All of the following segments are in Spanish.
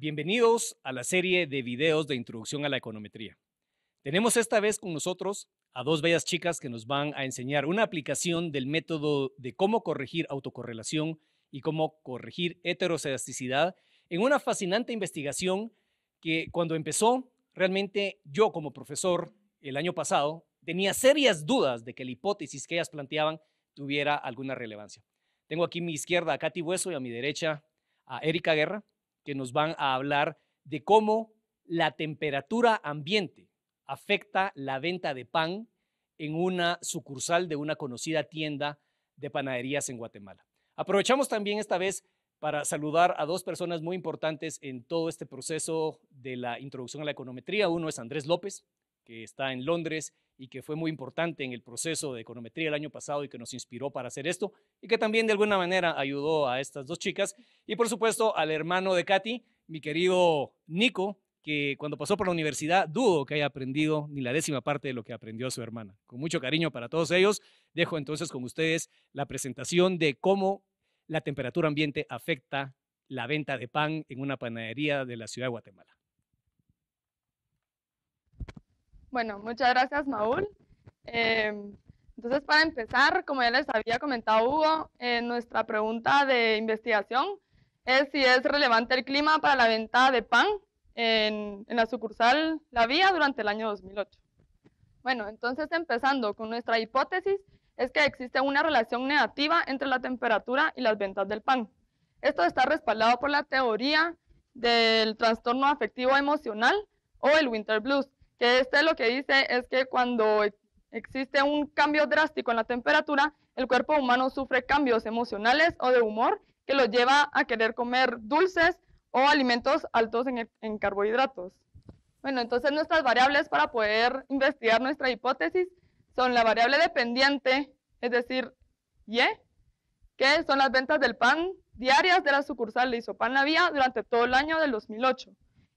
Bienvenidos a la serie de videos de introducción a la econometría. Tenemos esta vez con nosotros a dos bellas chicas que nos van a enseñar una aplicación del método de cómo corregir autocorrelación y cómo corregir heteroselasticidad en una fascinante investigación que cuando empezó, realmente yo como profesor el año pasado tenía serias dudas de que la hipótesis que ellas planteaban tuviera alguna relevancia. Tengo aquí a mi izquierda a Katy Hueso y a mi derecha a Erika Guerra que nos van a hablar de cómo la temperatura ambiente afecta la venta de pan en una sucursal de una conocida tienda de panaderías en Guatemala. Aprovechamos también esta vez para saludar a dos personas muy importantes en todo este proceso de la introducción a la econometría. Uno es Andrés López, que está en Londres y que fue muy importante en el proceso de econometría el año pasado y que nos inspiró para hacer esto y que también de alguna manera ayudó a estas dos chicas. Y por supuesto al hermano de Katy, mi querido Nico, que cuando pasó por la universidad dudo que haya aprendido ni la décima parte de lo que aprendió su hermana. Con mucho cariño para todos ellos, dejo entonces con ustedes la presentación de cómo la temperatura ambiente afecta la venta de pan en una panadería de la ciudad de Guatemala. Bueno, muchas gracias, Maúl. Em, entonces, para empezar, como ya les había comentado Hugo, eh, nuestra pregunta de investigación es si es relevante el clima para la venta de pan en la sucursal La Vía durante el año 2008. Bueno, entonces empezando con nuestra hipótesis, es que existe una relación negativa entre la temperatura y las ventas del pan. Esto está respaldado por la teoría del trastorno afectivo emocional o el winter blues, que este lo que dice es que cuando existe un cambio drástico en la temperatura, el cuerpo humano sufre cambios emocionales o de humor que lo lleva a querer comer dulces o alimentos altos en, carbohidratos. Bueno, entonces nuestras variables para poder investigar nuestra hipótesis son la variable dependiente, es decir, Y, que son las ventas del pan diarias de la sucursal de Isopan La Vía durante todo el año del 2008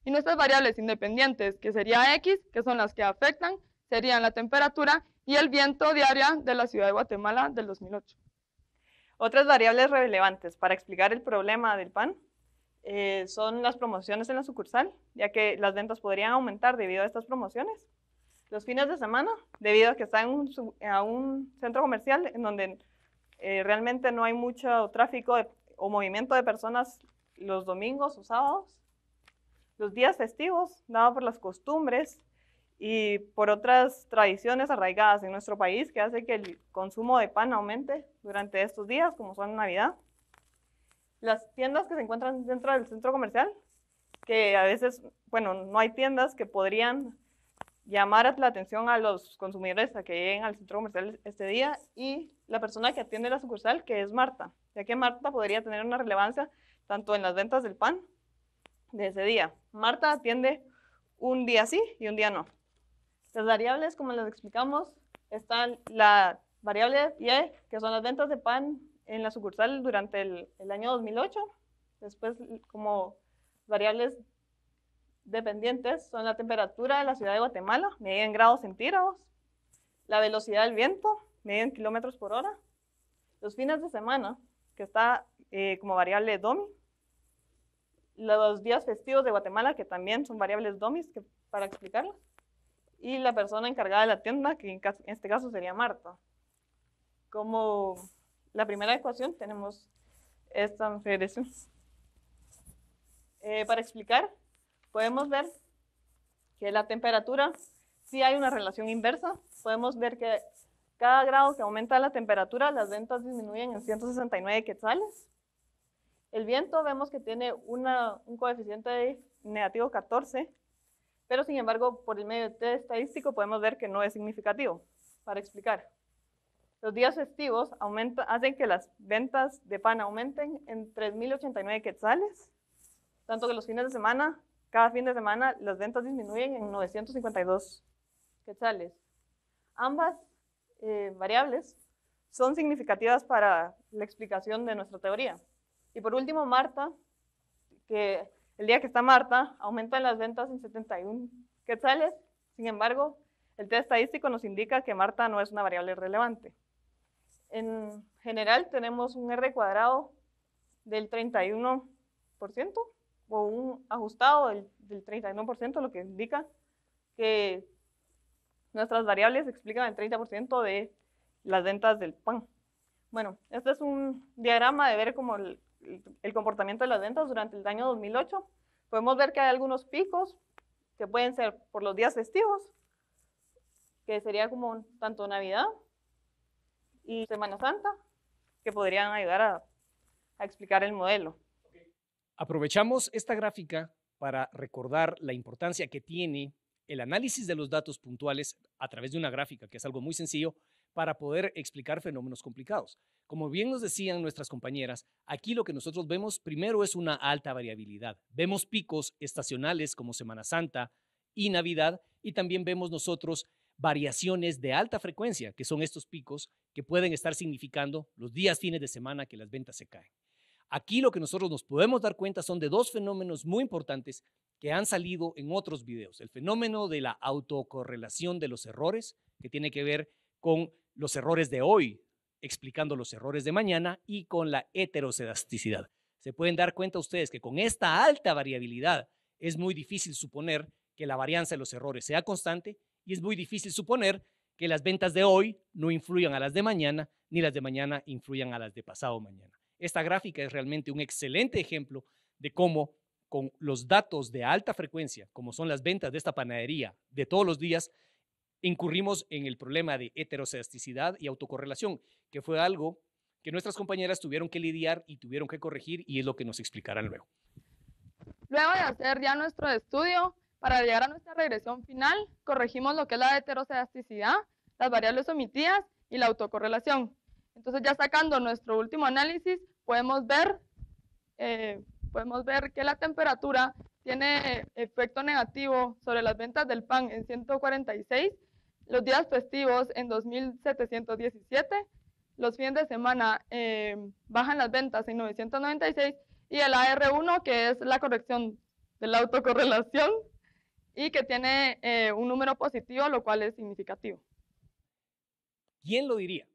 y nuestras variables independientes, que sería X, que son las que afectan, serían la temperatura y el viento diario de la ciudad de Guatemala del 2008. Otras variables relevantes para explicar el problema del PAN eh, son las promociones en la sucursal, ya que las ventas podrían aumentar debido a estas promociones. Los fines de semana, debido a que está en un, centro comercial en donde eh, realmente no hay mucho tráfico o movimiento de personas los domingos o sábados los días festivos, dado por las costumbres y por otras tradiciones arraigadas en nuestro país que hace que el consumo de pan aumente durante estos días, como son Navidad. Las tiendas que se encuentran dentro del centro comercial, que a veces, bueno, no hay tiendas que podrían llamar la atención a los consumidores a que lleguen al centro comercial este día y la persona que atiende la sucursal, que es Marta, ya que Marta podría tener una relevancia tanto en las ventas del pan de ese día. Marta atiende un día sí y un día no. Las variables, como les explicamos, están la variable Y, e, que son las ventas de pan en la sucursal durante el, año 2008. Después, como variables dependientes, son la temperatura de la ciudad de Guatemala, medida en grados centígrados, la velocidad del viento, medida en kilómetros por hora, los fines de semana, que está eh, como variable DOMI, los días festivos de Guatemala, que también son variables domis que, para explicarlo, y la persona encargada de la tienda, que en, este caso sería Marta. Como la primera ecuación tenemos esta federación. Eh, para explicar, podemos ver que la temperatura, si hay una relación inversa, podemos ver que cada grado que aumenta la temperatura, las ventas disminuyen en 169 quetzales el viento vemos que tiene un coeficiente de negativo 14, pero sin embargo, por el medio estadístico podemos ver que no es significativo. Para explicar, los días festivos hacen que las ventas de pan aumenten en 3.089 quetzales, tanto que los fines de semana, cada fin de semana, las ventas disminuyen en 952 quetzales. Ambas eh, variables son significativas para la explicación de nuestra teoría. Y por último, Marta, que el día que está Marta, aumentan las ventas en 71 quetzales. Sin embargo, el test estadístico nos indica que Marta no es una variable relevante. En general, tenemos un R cuadrado del 31% o un ajustado del, del 31%, lo que indica que nuestras variables explican el 30% de las ventas del pan. Bueno, este es un diagrama de ver cómo el comportamiento de las ventas durante el año 2008. Podemos ver que hay algunos picos que pueden ser por los días festivos, que sería como tanto Navidad y Semana Santa, que podrían ayudar a explicar el modelo. Aprovechamos esta gráfica para recordar la importancia que tiene el análisis de los datos puntuales a través de una gráfica, que es algo muy sencillo, para poder explicar fenómenos complicados. Como bien nos decían nuestras compañeras, aquí lo que nosotros vemos primero es una alta variabilidad. Vemos picos estacionales como Semana Santa y Navidad y también vemos nosotros variaciones de alta frecuencia, que son estos picos que pueden estar significando los días fines de semana que las ventas se caen. Aquí lo que nosotros nos podemos dar cuenta son de dos fenómenos muy importantes que han salido en otros videos. El fenómeno de la autocorrelación de los errores, que tiene que ver con los errores de hoy, explicando los errores de mañana y con la heterocedasticidad. Se pueden dar cuenta ustedes que con esta alta variabilidad es muy difícil suponer que la varianza de los errores sea constante y es muy difícil suponer que las ventas de hoy no influyan a las de mañana ni las de mañana influyan a las de pasado mañana. Esta gráfica es realmente un excelente ejemplo de cómo con los datos de alta frecuencia, como son las ventas de esta panadería de todos los días, incurrimos en el problema de heteroceasticidad y autocorrelación, que fue algo que nuestras compañeras tuvieron que lidiar y tuvieron que corregir y es lo que nos explicarán luego. Luego de hacer ya nuestro estudio, para llegar a nuestra regresión final, corregimos lo que es la heteroceasticidad, las variables omitidas y la autocorrelación. Entonces ya sacando nuestro último análisis, podemos ver, eh, podemos ver que la temperatura tiene efecto negativo sobre las ventas del pan en 146 los días festivos en 2.717, los fines de semana eh, bajan las ventas en 996 y el AR1, que es la corrección de la autocorrelación y que tiene eh, un número positivo, lo cual es significativo. ¿Quién lo diría?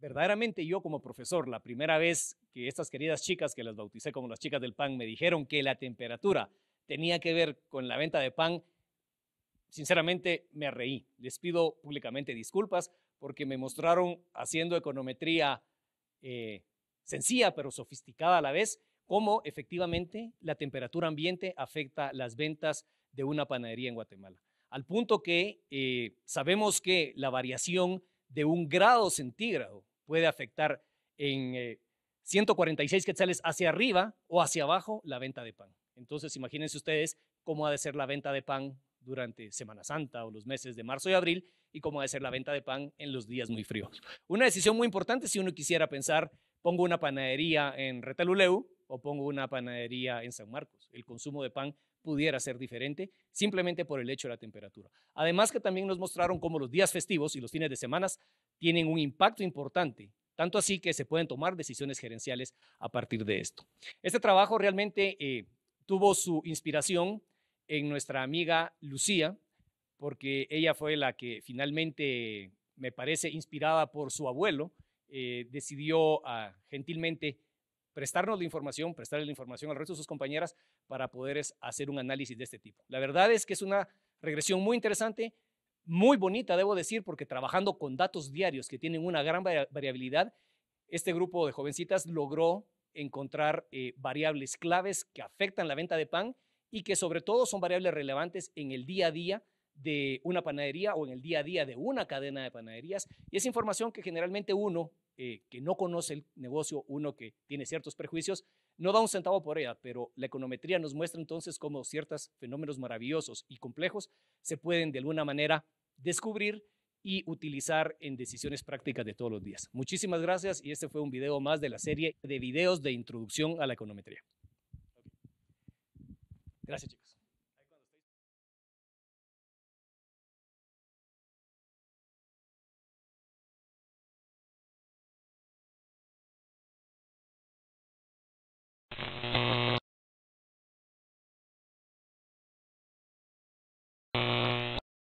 Verdaderamente yo como profesor, la primera vez que estas queridas chicas, que las bauticé como las chicas del pan, me dijeron que la temperatura tenía que ver con la venta de pan, sinceramente me reí. Les pido públicamente disculpas porque me mostraron haciendo econometría eh, sencilla pero sofisticada a la vez, cómo efectivamente la temperatura ambiente afecta las ventas de una panadería en Guatemala. Al punto que eh, sabemos que la variación de un grado centígrado puede afectar en 146 eh, quetzales hacia arriba o hacia abajo la venta de pan. Entonces, imagínense ustedes cómo ha de ser la venta de pan durante Semana Santa o los meses de marzo y abril y cómo hacer la venta de pan en los días muy fríos. Una decisión muy importante si uno quisiera pensar, pongo una panadería en Retaluleu o pongo una panadería en San Marcos. El consumo de pan pudiera ser diferente simplemente por el hecho de la temperatura. Además que también nos mostraron cómo los días festivos y los fines de semanas tienen un impacto importante tanto así que se pueden tomar decisiones gerenciales a partir de esto. Este trabajo realmente eh, tuvo su inspiración en nuestra amiga Lucía, porque ella fue la que finalmente, me parece, inspirada por su abuelo, eh, decidió ah, gentilmente prestarnos la información, prestarle la información al resto de sus compañeras para poder hacer un análisis de este tipo. La verdad es que es una regresión muy interesante, muy bonita, debo decir, porque trabajando con datos diarios que tienen una gran variabilidad, este grupo de jovencitas logró encontrar eh, variables claves que afectan la venta de pan y que sobre todo son variables relevantes en el día a día de una panadería o en el día a día de una cadena de panaderías. Y es información que generalmente uno eh, que no conoce el negocio, uno que tiene ciertos prejuicios, no da un centavo por ella, pero la econometría nos muestra entonces cómo ciertos fenómenos maravillosos y complejos se pueden de alguna manera descubrir y utilizar en decisiones prácticas de todos los días. Muchísimas gracias y este fue un video más de la serie de videos de introducción a la econometría. Gracias, chicos.